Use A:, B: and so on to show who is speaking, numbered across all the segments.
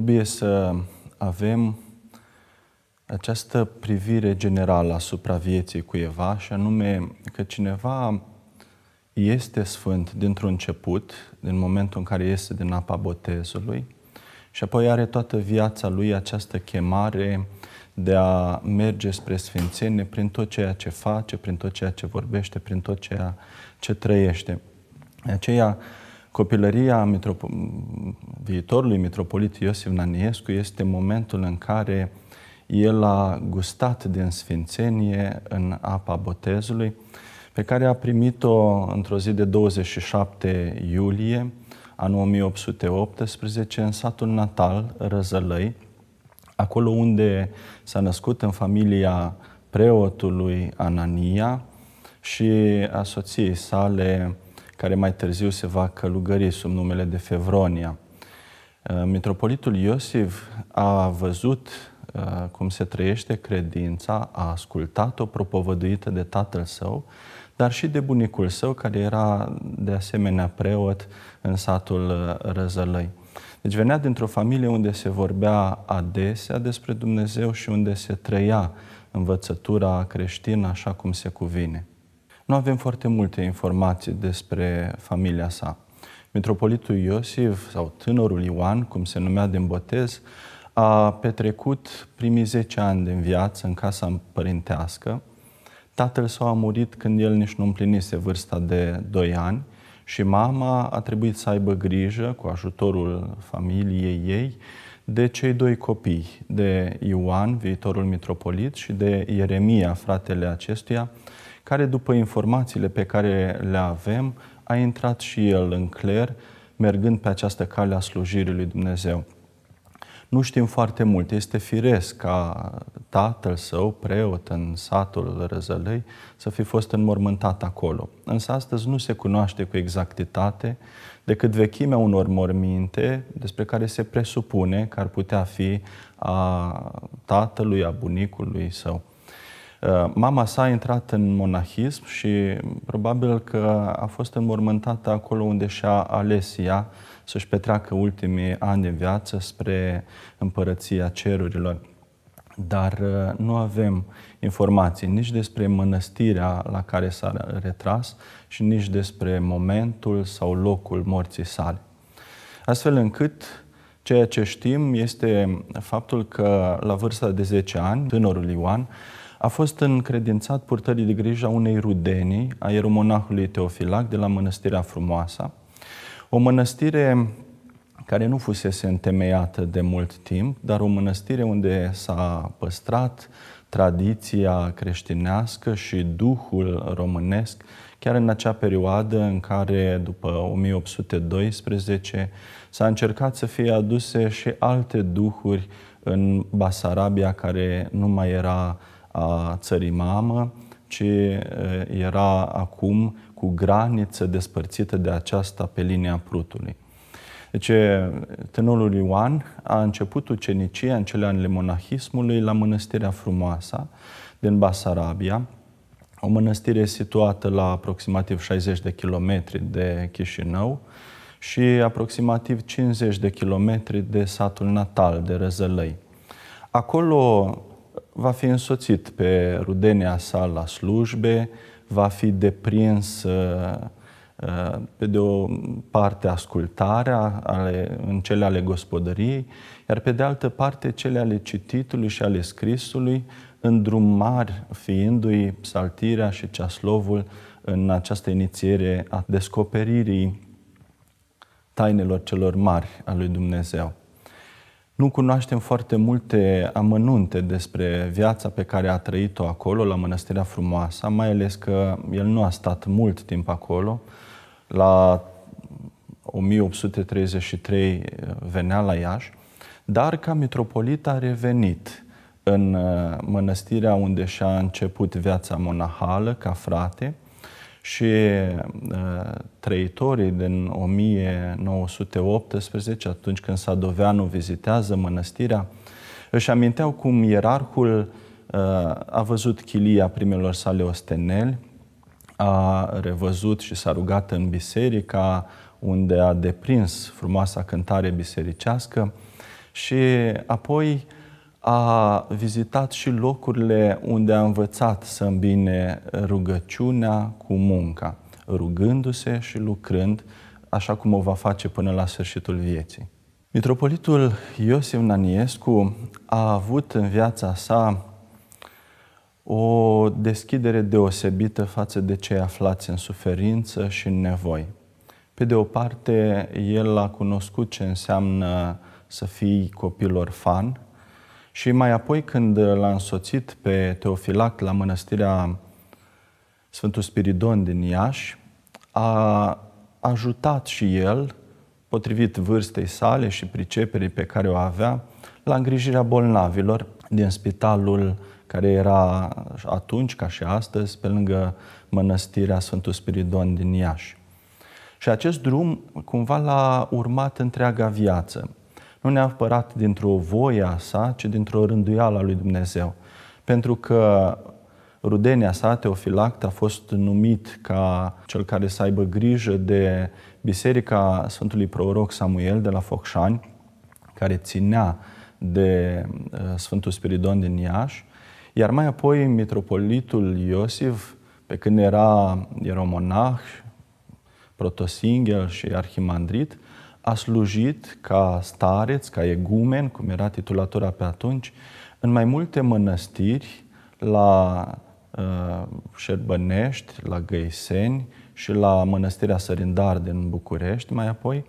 A: trebuie să avem această privire generală asupra vieții cuiva și anume că cineva este sfânt dintr-un început, din momentul în care iese din apa botezului și apoi are toată viața lui această chemare de a merge spre sfințenie prin tot ceea ce face, prin tot ceea ce vorbește, prin tot ceea ce trăiește. De aceea, Copilăria mitropo- viitorului mitropolit Iosif Naniescu este momentul în care el a gustat din sfințenie în apa botezului, pe care a primit-o într-o zi de 27 iulie anul 1818 în satul natal Răzălăi, acolo unde s-a născut în familia preotului Anania și a soției sale care mai târziu se va călugări sub numele de Fevronia. Uh, mitropolitul Iosif a văzut uh, cum se trăiește credința, a ascultat-o propovăduită de tatăl său, dar și de bunicul său, care era de asemenea preot în satul uh, Răzălăi. Deci venea dintr-o familie unde se vorbea adesea despre Dumnezeu și unde se trăia învățătura creștină așa cum se cuvine. Nu avem foarte multe informații despre familia sa. Metropolitul Iosif, sau tânărul Ioan, cum se numea din botez, a petrecut primii 10 ani din viață în casa părintească. Tatăl său a murit când el nici nu împlinise vârsta de 2 ani și mama a trebuit să aibă grijă, cu ajutorul familiei ei, de cei doi copii, de Ioan, viitorul mitropolit, și de Ieremia, fratele acestuia, care, după informațiile pe care le avem, a intrat și el în cler, mergând pe această cale a slujirii lui Dumnezeu. Nu știm foarte mult, este firesc ca tatăl său, preot în satul Răzălei, să fi fost înmormântat acolo. Însă astăzi nu se cunoaște cu exactitate decât vechimea unor morminte despre care se presupune că ar putea fi a tatălui, a bunicului său. Uh, mama sa a intrat în monahism și probabil că a fost înmormântată acolo unde și-a ales ea să-și petreacă ultimii ani de viață spre împărăția cerurilor. Dar uh, nu avem informații nici despre mănăstirea la care s-a retras și nici despre momentul sau locul morții sale. Astfel încât ceea ce știm este faptul că la vârsta de 10 ani, tânărul Ioan a fost încredințat purtării de grijă a unei rudenii, a ieromonahului Teofilac de la Mănăstirea Frumoasa, o mănăstire care nu fusese întemeiată de mult timp, dar o mănăstire unde s-a păstrat tradiția creștinească și duhul românesc, chiar în acea perioadă în care, după 1812, s-a încercat să fie aduse și alte duhuri în Basarabia, care nu mai era uh, a țării mamă, ci era acum cu graniță despărțite de aceasta pe linia Prutului. Deci, tânărul Ioan a început ucenicia în cele anile monahismului la Mănăstirea Frumoasa din Basarabia, o mănăstire situată la aproximativ 60 de kilometri de Chișinău și aproximativ 50 de kilometri de satul natal de Răzălăi. Acolo va fi însoțit pe rudenia sa la slujbe, va fi deprins uh, uh, pe de o parte ascultarea ale, în cele ale gospodăriei, iar pe de altă parte cele ale cititului și ale scrisului, îndrumari fiindu-i psaltirea și ceaslovul în această inițiere a descoperirii tainelor celor mari a lui Dumnezeu. Nu cunoaștem foarte multe amănunte despre viața pe care a trăit-o acolo, la Mănăstirea Frumoasa, mai ales că el nu a stat mult timp acolo. La 1833 uh, venea la Iași, dar ca mitropolit a revenit în uh, mănăstirea unde și-a început viața monahală, ca frate, și uh, trăitorii din 1918, atunci când Sadoveanu vizitează mănăstirea, își aminteau cum ierarhul uh, a văzut chilia primelor sale osteneli, a revăzut și s-a rugat în biserica unde a deprins frumoasa cântare bisericească și apoi a vizitat și locurile unde a învățat să îmbine rugăciunea cu munca, rugându-se și lucrând, așa cum o va face până la sfârșitul vieții. Mitropolitul Iosif Naniescu a avut în viața sa o deschidere deosebită față de cei aflați în suferință și în nevoi. Pe de o parte, el a cunoscut ce înseamnă să fii copil orfan, și mai apoi, când l-a însoțit pe Teofilac la mănăstirea Sfântul Spiridon din Iași, a ajutat și el, potrivit vârstei sale și priceperii pe care o avea, la îngrijirea bolnavilor din spitalul care era atunci, ca și astăzi, pe lângă mănăstirea Sfântul Spiridon din Iași. Și acest drum cumva l-a urmat întreaga viață. Nu neapărat dintr-o voie a sa, ci dintr-o rânduială a lui Dumnezeu. Pentru că rudenia sa, Teofilact, a fost numit ca cel care să aibă grijă de biserica Sfântului Proroc Samuel de la Focșani, care ținea de uh, Sfântul Spiridon din Iași, iar mai apoi mitropolitul Iosif, pe când era, era monah, protosingel și arhimandrit, a slujit ca stareț, ca egumen, cum era titulatura pe atunci, în mai multe mănăstiri, la uh, Șerbănești, la Găiseni și la Mănăstirea Sărindar din București, mai apoi,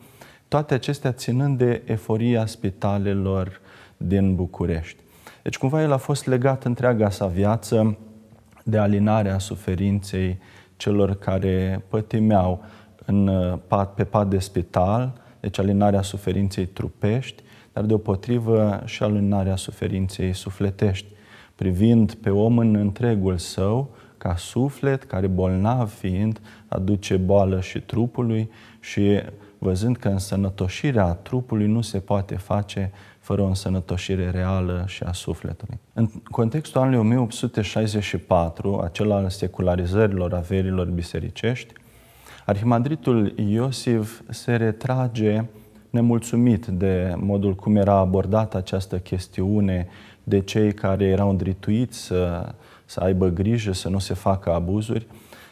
A: toate acestea ținând de eforia spitalelor din București. Deci cumva el a fost legat întreaga sa viață de alinarea suferinței celor care pătimeau în uh, pat, pe pat de spital, deci alinarea suferinței trupești, dar deopotrivă și alinarea suferinței sufletești, privind pe om în întregul său, ca suflet care bolnav fiind aduce boală și trupului și văzând că însănătoșirea trupului nu se poate face fără o însănătoșire reală și a sufletului. În contextul anului 1864, acela al secularizărilor averilor bisericești, Arhimandritul Iosif se retrage nemulțumit de modul cum era abordată această chestiune de cei care erau îndrituiți să, să aibă grijă, să nu se facă abuzuri,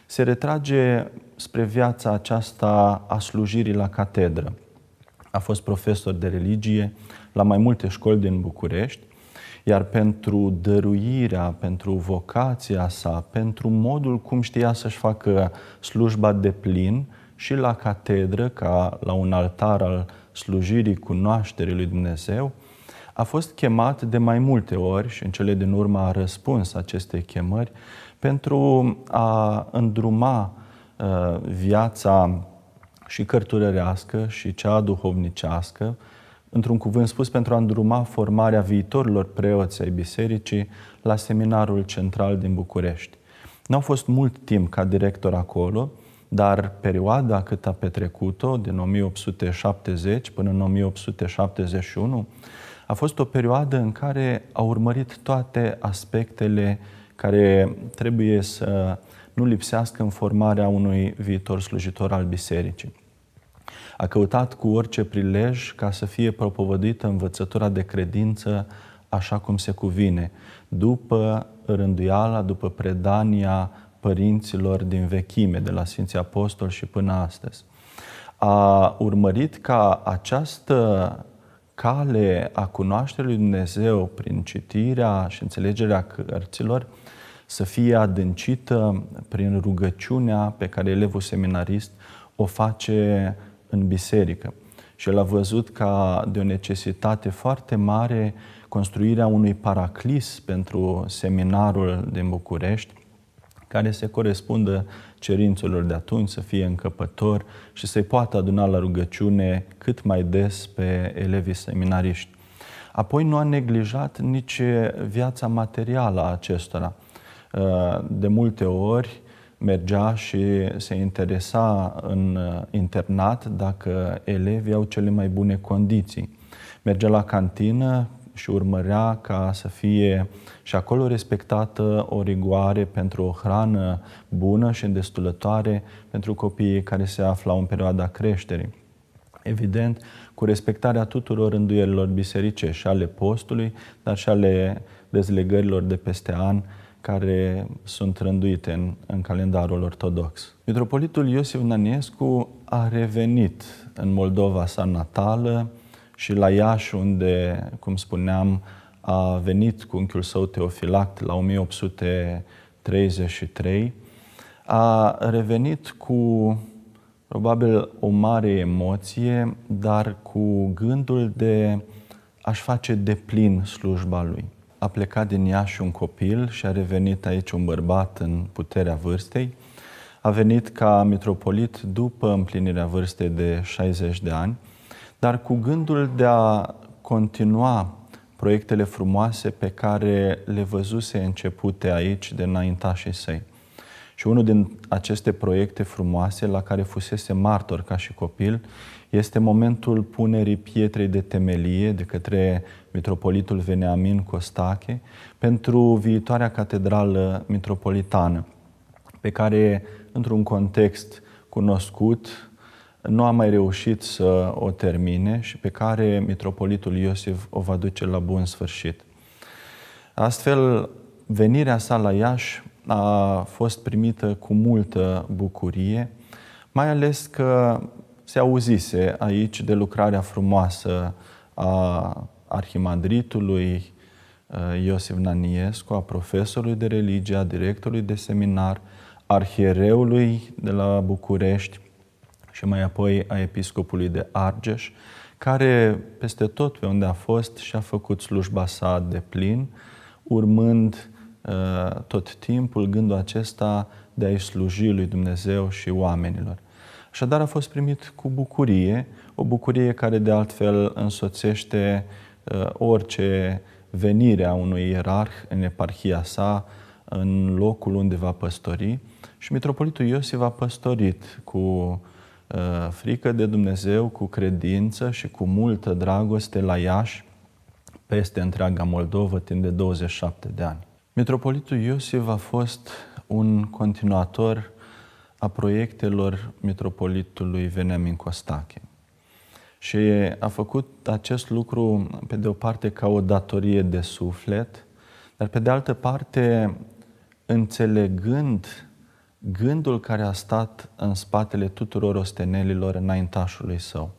A: se retrage spre viața aceasta a slujirii la catedră. A fost profesor de religie la mai multe școli din București iar pentru dăruirea, pentru vocația sa, pentru modul cum știa să-și facă slujba de plin și la catedră, ca la un altar al slujirii cunoașterii lui Dumnezeu, a fost chemat de mai multe ori și în cele din urmă a răspuns acestei chemări pentru a îndruma uh, viața și cărturărească și cea duhovnicească într-un cuvânt spus, pentru a îndruma formarea viitorilor preoți ai bisericii la seminarul central din București. N-au fost mult timp ca director acolo, dar perioada cât a petrecut-o, din 1870 până în 1871, a fost o perioadă în care a urmărit toate aspectele care trebuie să nu lipsească în formarea unui viitor slujitor al bisericii. A căutat cu orice prilej ca să fie propovăduită învățătura de credință așa cum se cuvine, după rânduiala, după predania părinților din vechime, de la Sfinții Apostoli și până astăzi. A urmărit ca această cale a cunoașterii lui Dumnezeu prin citirea și înțelegerea cărților să fie adâncită prin rugăciunea pe care elevul seminarist o face în biserică. Și el a văzut ca de o necesitate foarte mare construirea unui paraclis pentru seminarul din București, care se corespundă cerințelor de atunci, să fie încăpător și să-i poată aduna la rugăciune cât mai des pe elevii seminariști. Apoi nu a neglijat nici viața materială a acestora. Ă, de multe ori, mergea și se interesa în uh, internat dacă elevii au cele mai bune condiții. Mergea la cantină și urmărea ca să fie și acolo respectată o rigoare pentru o hrană bună și îndestulătoare pentru copiii care se aflau în perioada creșterii. Evident, cu respectarea tuturor rânduielilor bisericești, ale postului, dar și ale dezlegărilor de peste an, care sunt rânduite în, în calendarul ortodox. Mitropolitul Iosif Nănescu a revenit în Moldova sa natală și la Iași, unde, cum spuneam, a venit cu unchiul său Teofilact la 1833, a revenit cu probabil o mare emoție, dar cu gândul de a-și face de plin slujba lui a plecat din Iași un copil și a revenit aici un bărbat în puterea vârstei. A venit ca mitropolit după împlinirea vârstei de 60 de ani, dar cu gândul de a continua proiectele frumoase pe care le văzuse începute aici de înaintașii săi. Și unul din aceste proiecte frumoase la care fusese martor ca și copil este momentul punerii pietrei de temelie de către Mitropolitul Veneamin Costache pentru viitoarea catedrală mitropolitană, pe care, într-un context cunoscut, nu a mai reușit să o termine și pe care Mitropolitul Iosif o va duce la bun sfârșit. Astfel, venirea sa la Iași a fost primită cu multă bucurie, mai ales că se auzise aici de lucrarea frumoasă a arhimandritului uh, Iosif Naniescu, a profesorului de religie, a directorului de seminar, arhiereului de la București și mai apoi a episcopului de Argeș, care peste tot pe unde a fost și-a făcut slujba sa de plin, urmând uh, tot timpul gândul acesta de a-i sluji lui Dumnezeu și oamenilor. Așadar a fost primit cu bucurie, o bucurie care de altfel însoțește uh, orice venire a unui ierarh în eparhia sa, în locul unde va păstori. Și Mitropolitul Iosif a păstorit cu uh, frică de Dumnezeu, cu credință și cu multă dragoste la Iași, peste întreaga Moldovă, timp de 27 de ani. Mitropolitul Iosif a fost un continuator a proiectelor metropolitului Veneamin Costache. Și a făcut acest lucru, pe de o parte, ca o datorie de suflet, dar pe de altă parte, înțelegând gândul care a stat în spatele tuturor ostenelilor înaintașului său.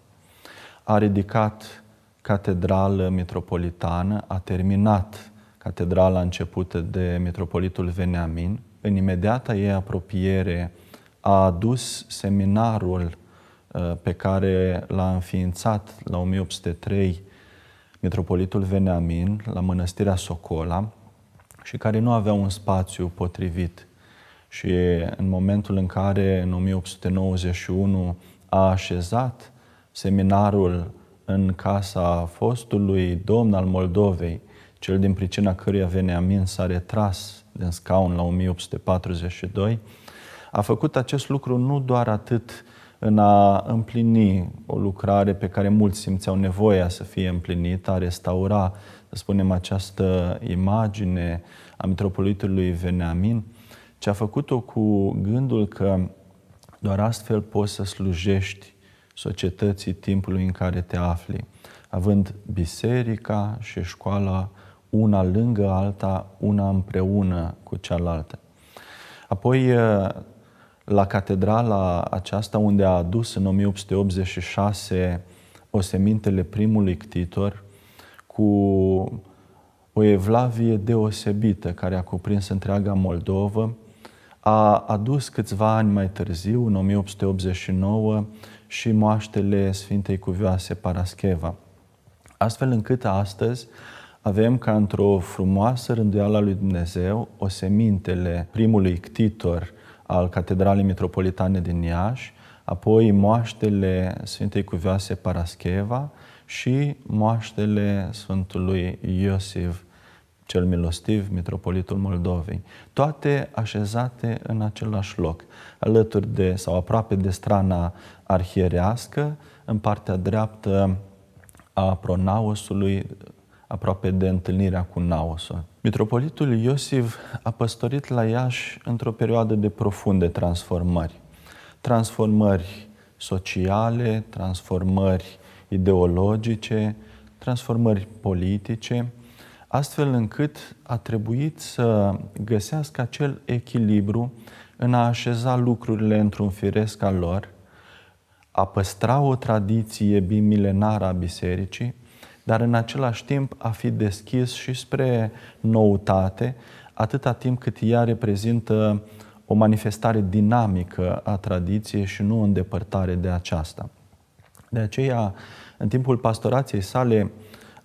A: A ridicat catedrală metropolitană, a terminat catedrala începută de metropolitul Veneamin, în imediata ei apropiere a adus seminarul uh, pe care l-a înființat la 1803 Metropolitul Veneamin la Mănăstirea Socola și care nu avea un spațiu potrivit. Și în momentul în care, în 1891, a așezat seminarul în casa fostului domn al Moldovei, cel din pricina căruia Veneamin s-a retras din scaun la 1842, a făcut acest lucru nu doar atât în a împlini o lucrare pe care mulți simțeau nevoia să fie împlinită, a restaura, să spunem, această imagine a mitropolitului Veneamin, ci a făcut-o cu gândul că doar astfel poți să slujești societății timpului în care te afli, având biserica și școala una lângă alta, una împreună cu cealaltă. Apoi, la catedrala aceasta unde a adus în 1886 osemintele primului ctitor cu o evlavie deosebită care a cuprins întreaga Moldovă, a adus câțiva ani mai târziu, în 1889, și moaștele Sfintei Cuvioase Parascheva. Astfel încât astăzi avem ca într-o frumoasă rânduială a lui Dumnezeu o semintele primului ctitor al Catedralei Metropolitane din Iași, apoi moaștele Sfintei Cuvioase Parascheva și moaștele Sfântului Iosif cel milostiv, Metropolitul Moldovei, toate așezate în același loc, alături de sau aproape de strana arhierească, în partea dreaptă a pronaosului aproape de întâlnirea cu Naosa. Mitropolitul Iosif a păstorit la Iași într-o perioadă de profunde transformări. Transformări sociale, transformări ideologice, transformări politice, astfel încât a trebuit să găsească acel echilibru în a așeza lucrurile într-un firesc al lor, a păstra o tradiție bimilenară a bisericii, dar în același timp a fi deschis și spre noutate, atâta timp cât ea reprezintă o manifestare dinamică a tradiției și nu o îndepărtare de aceasta. De aceea, în timpul pastorației sale,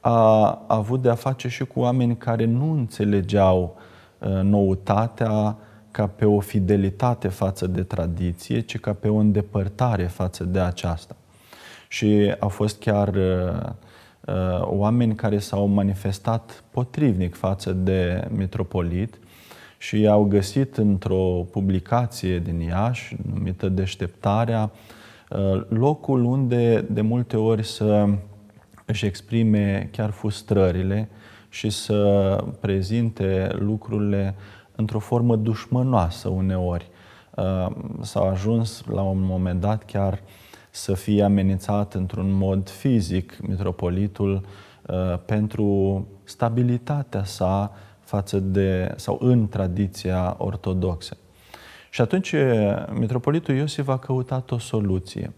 A: a avut de-a face și cu oameni care nu înțelegeau uh, noutatea ca pe o fidelitate față de tradiție, ci ca pe o îndepărtare față de aceasta. Și a fost chiar uh, Uh, oameni care s-au manifestat potrivnic față de metropolit și i-au găsit într-o publicație din Iași, numită Deșteptarea, uh, locul unde de multe ori să își exprime chiar frustrările și să prezinte lucrurile într-o formă dușmănoasă uneori. Uh, s-au ajuns la un moment dat chiar uh, să fie amenințat într-un mod fizic mitropolitul uh, pentru stabilitatea sa față de, sau în tradiția ortodoxă. Și atunci uh, mitropolitul Iosif a căutat o soluție.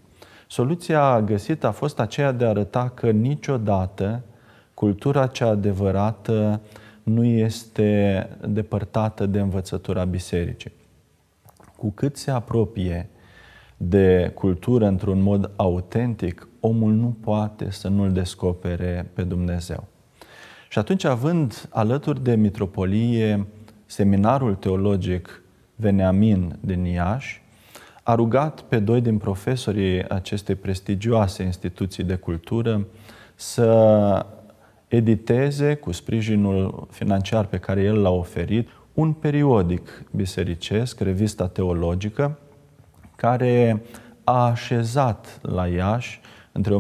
A: Soluția găsită a fost aceea de a arăta că niciodată cultura cea adevărată nu este depărtată de învățătura bisericii. Cu cât se apropie de cultură într-un mod autentic, omul nu poate să nu-L descopere pe Dumnezeu. Și atunci, având alături de mitropolie seminarul teologic Veneamin din Iași, a rugat pe doi din profesorii acestei prestigioase instituții de cultură să editeze, cu sprijinul financiar pe care el l-a oferit, un periodic bisericesc, revista teologică, care a așezat la Iași între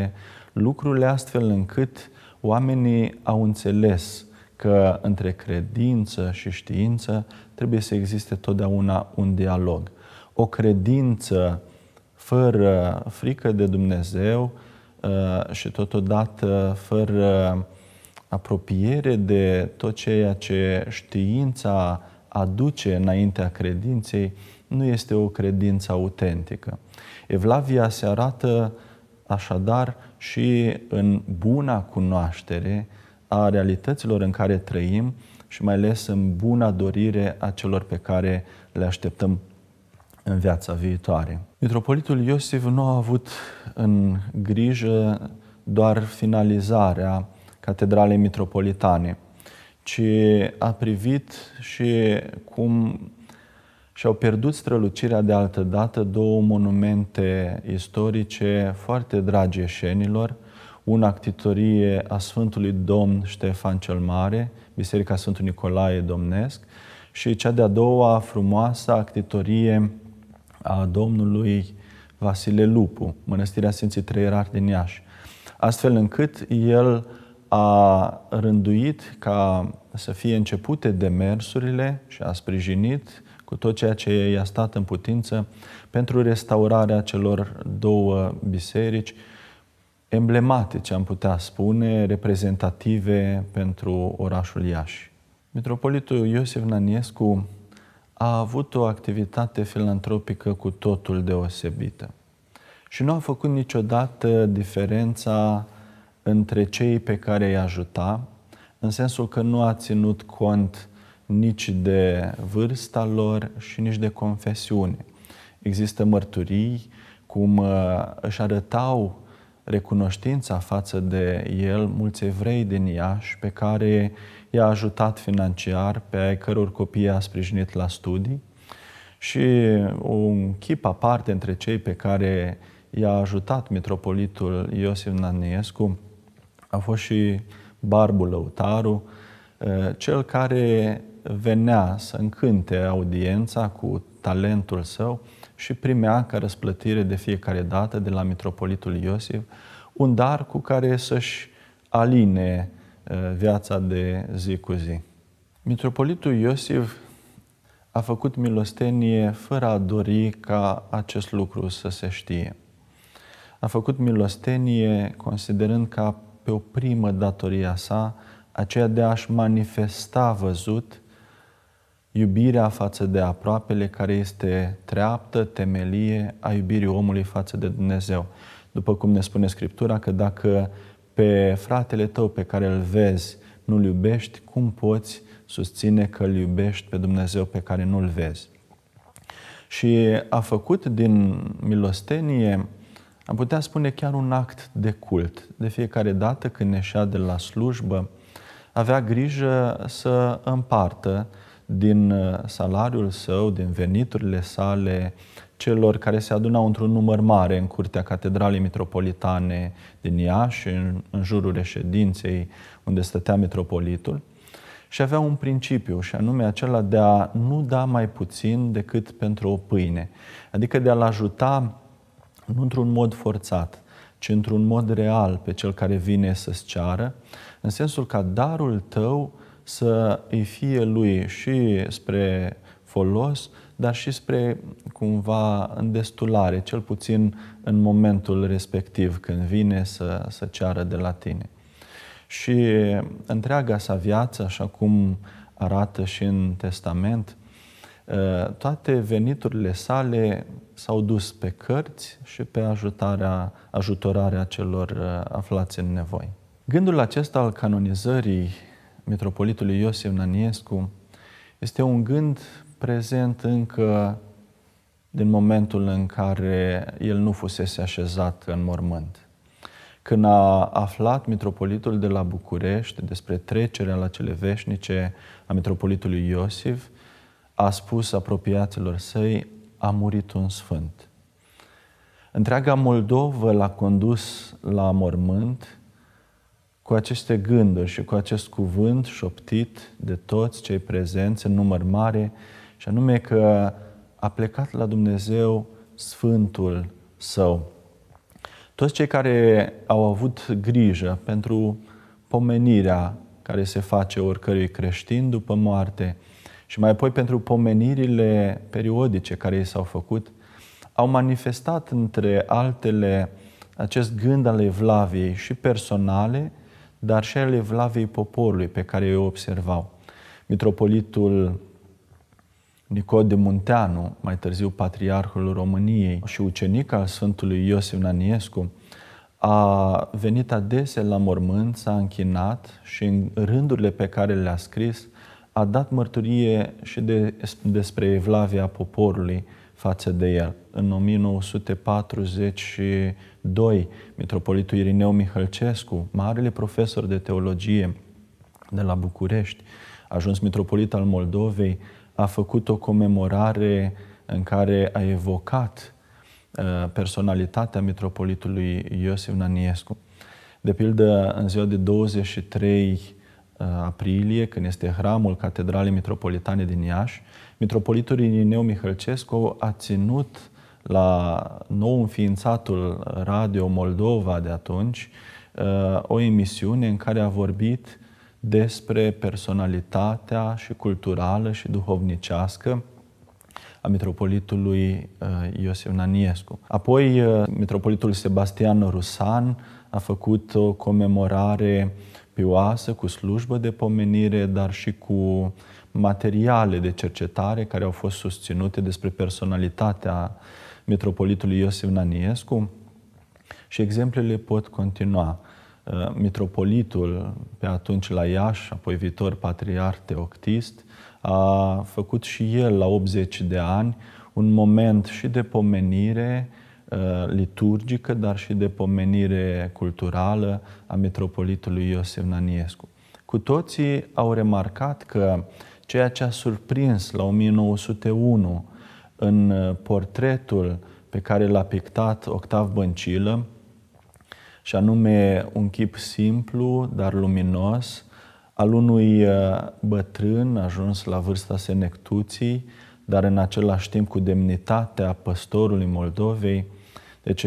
A: 1883-1887 lucrurile astfel încât oamenii au înțeles că între credință și știință trebuie să existe totdeauna un dialog. O credință fără frică de Dumnezeu uh, și totodată fără apropiere de tot ceea ce știința aduce înaintea credinței nu este o credință autentică. Evlavia se arată așadar și în buna cunoaștere a realităților în care trăim și mai ales în buna dorire a celor pe care le așteptăm în viața viitoare. Mitropolitul Iosif nu a avut în grijă doar finalizarea Catedralei Mitropolitane, ci a privit și cum și-au pierdut strălucirea de altă dată două monumente istorice foarte dragi eșenilor, una actitorie a Sfântului Domn Ștefan cel Mare, Biserica Sfântul Nicolae Domnesc, și cea de-a doua frumoasă actitorie a Domnului Vasile Lupu, Mănăstirea Sfinții Treierari din Iași. Astfel încât el a rânduit ca să fie începute demersurile și a sprijinit cu tot ceea ce i-a stat în putință pentru restaurarea celor două biserici emblematice, am putea spune, reprezentative pentru orașul Iași. Metropolitul Iosif Naniescu a avut o activitate filantropică cu totul deosebită și nu a făcut niciodată diferența între cei pe care îi ajuta, în sensul că nu a ținut cont nici de vârsta lor și nici de confesiune. Există mărturii cum uh, își arătau recunoștința față de el mulți evrei din Iași pe care i-a ajutat financiar, pe căror copii a sprijinit la studii și un chip aparte între cei pe care i-a ajutat mitropolitul Iosif Naniescu a fost și Barbu Lăutaru, ă, cel care venea să încânte audiența cu talentul său și primea ca răsplătire de fiecare dată de la Mitropolitul Iosif un dar cu care să-și aline ă, viața de zi cu zi. Mitropolitul Iosif a făcut milostenie fără a dori ca acest lucru să se știe. A făcut milostenie considerând ca pe o primă datoria sa, aceea de a-și manifesta văzut iubirea față de aproapele care este treaptă, temelie a iubirii omului față de Dumnezeu. După cum ne spune Scriptura că dacă pe fratele tău pe care îl vezi nu-l iubești, cum poți susține că îl iubești pe Dumnezeu pe care nu-l vezi? Și a făcut din milostenie am putea spune chiar un act de cult. De fiecare dată când ieșea de la slujbă, avea grijă să împartă din uh, salariul său, din veniturile sale, celor care se adunau într-un număr mare în curtea Catedralei Metropolitane din Iași, în, în jurul reședinței unde stătea metropolitul, și avea un principiu, și anume acela de a nu da mai puțin decât pentru o pâine, adică de a-l ajuta nu într-un mod forțat, ci într-un mod real pe cel care vine să-ți ceară, în sensul ca darul tău să îi fie lui și spre folos, dar și spre cumva îndestulare, cel puțin în momentul respectiv, când vine să, să ceară de la tine. Și întreaga sa viață, așa cum arată și în Testament, Ă, toate veniturile sale s-au dus pe cărți și pe ajutarea, ajutorarea celor ă, aflați în nevoi. Gândul acesta al canonizării Metropolitului Iosif Naniescu este un gând prezent încă din momentul în care el nu fusese așezat în mormânt. Când a aflat Metropolitul de la București despre trecerea la cele veșnice a Metropolitului Iosif, a spus apropiaților săi, a murit un sfânt. Întreaga Moldovă l-a condus la mormânt cu aceste gânduri și cu acest cuvânt șoptit de toți cei prezenți în număr mare, și anume că a plecat la Dumnezeu Sfântul Său. Toți cei care au avut grijă pentru pomenirea care se face oricărui creștin după moarte, și mai apoi pentru pomenirile periodice care i s-au făcut, au manifestat între altele acest gând al Evlaviei și personale, dar și al Evlaviei poporului pe care eu observau. Mitropolitul Nicode Munteanu, mai târziu patriarhul României și ucenic al Sfântului Iosif Naniescu, a venit adesea la mormânt, s-a închinat și în rândurile pe care le-a scris a dat mărturie și de, despre evlavia poporului față de el. În 1942, Metropolitul Irineu Mihălcescu, marele profesor de teologie de la București, ajuns metropolit al Moldovei, a făcut o comemorare în care a evocat uh, personalitatea metropolitului Iosif Naniescu. De pildă, în ziua de 23 Uh, aprilie, când este hramul Catedralei Metropolitane din Iași, Mitropolitul Irineu Mihălcescu a ținut la nou înființatul Radio Moldova de atunci uh, o emisiune în care a vorbit despre personalitatea și culturală și duhovnicească a Mitropolitului uh, Iosif Naniescu. Apoi, Mitropolitul Sebastian Rusan a făcut o comemorare pioasă, cu slujbă de pomenire, dar și cu materiale de cercetare care au fost susținute despre personalitatea metropolitului Iosif Naniescu și exemplele pot continua. Uh, Metropolitul pe atunci la Iași, apoi viitor patriar teoctist, a făcut și el la 80 de ani un moment și de pomenire Uh, liturgică, dar și de pomenire culturală a metropolitului Iosif Naniescu. Cu toții au remarcat că ceea ce a surprins la 1901 în uh, portretul pe care l-a pictat Octav Băncilă, și anume un chip simplu, dar luminos, al unui uh, bătrân ajuns la vârsta senectuții, dar în același timp cu demnitatea păstorului Moldovei, deci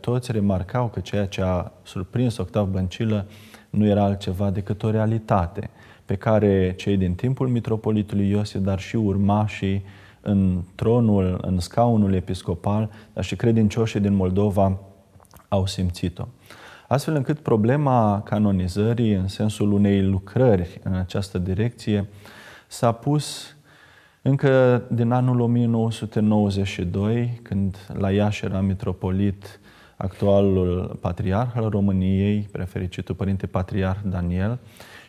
A: toți remarcau că ceea ce a surprins Octav Băncilă nu era altceva decât o realitate pe care cei din timpul mitropolitului Iosif, dar și urmașii în tronul, în scaunul episcopal, dar și credincioșii din Moldova au simțit-o. Astfel încât problema canonizării în sensul unei lucrări în această direcție s-a pus încă din anul 1992, când la Iași era mitropolit actualul patriarh al României, prefericitul părinte patriarh Daniel,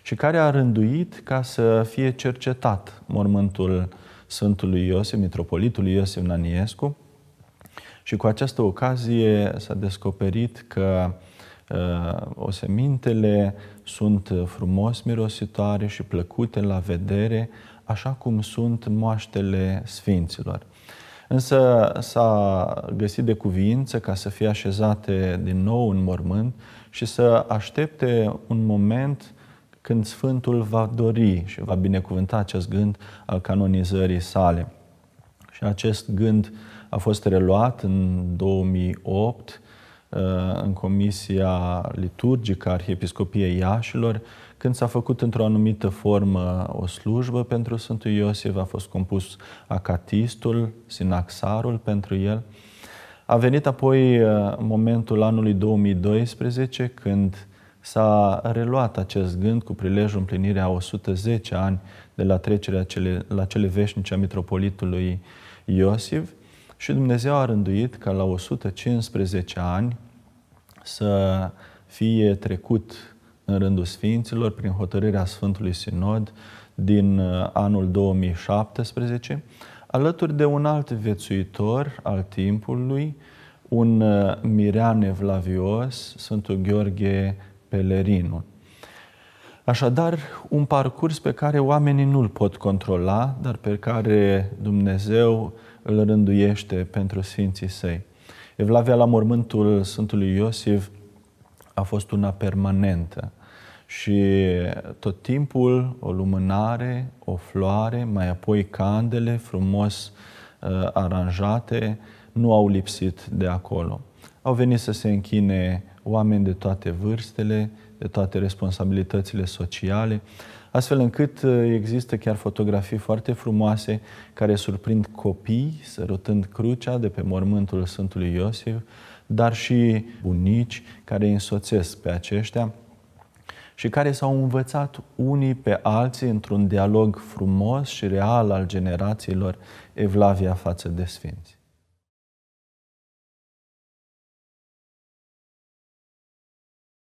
A: și care a rânduit ca să fie cercetat mormântul Sfântului Iosif, mitropolitului Iosif Naniescu. Și cu această ocazie s-a descoperit că uh, osemintele sunt frumos mirositoare și plăcute la vedere, așa cum sunt moaștele sfinților. Însă s-a găsit de cuvință ca să fie așezate din nou în mormânt și să aștepte un moment când Sfântul va dori și va binecuvânta acest gând al canonizării sale. Și acest gând a fost reluat în 2008 Uh, în Comisia Liturgică a Arhiepiscopiei Iașilor, când s-a făcut într-o anumită formă o slujbă pentru Sfântul Iosif, a fost compus acatistul, sinaxarul pentru el. A venit apoi uh, momentul anului 2012 când s-a reluat acest gând cu prilejul împlinirea a 110 ani de la trecerea cele, la cele veșnice a Mitropolitului Iosif și Dumnezeu a rânduit ca la 115 ani să fie trecut în rândul Sfinților prin hotărârea Sfântului Sinod din uh, anul 2017, alături de un alt vețuitor al timpului, un uh, mirean evlavios, Sfântul Gheorghe Pelerinu. Așadar, un parcurs pe care oamenii nu-l pot controla, dar pe care Dumnezeu îl rânduiește pentru Sfinții Săi. Evlavia la mormântul Sfântului Iosif a fost una permanentă și tot timpul o lumânare, o floare, mai apoi candele frumos uh, aranjate nu au lipsit de acolo. Au venit să se închine oameni de toate vârstele, de toate responsabilitățile sociale astfel încât uh, există chiar fotografii foarte frumoase care surprind copii sărutând crucea de pe mormântul Sfântului Iosif, dar și bunici care îi însoțesc pe aceștia și care s-au învățat unii pe alții într-un dialog frumos și real al generațiilor Evlavia față de Sfinți.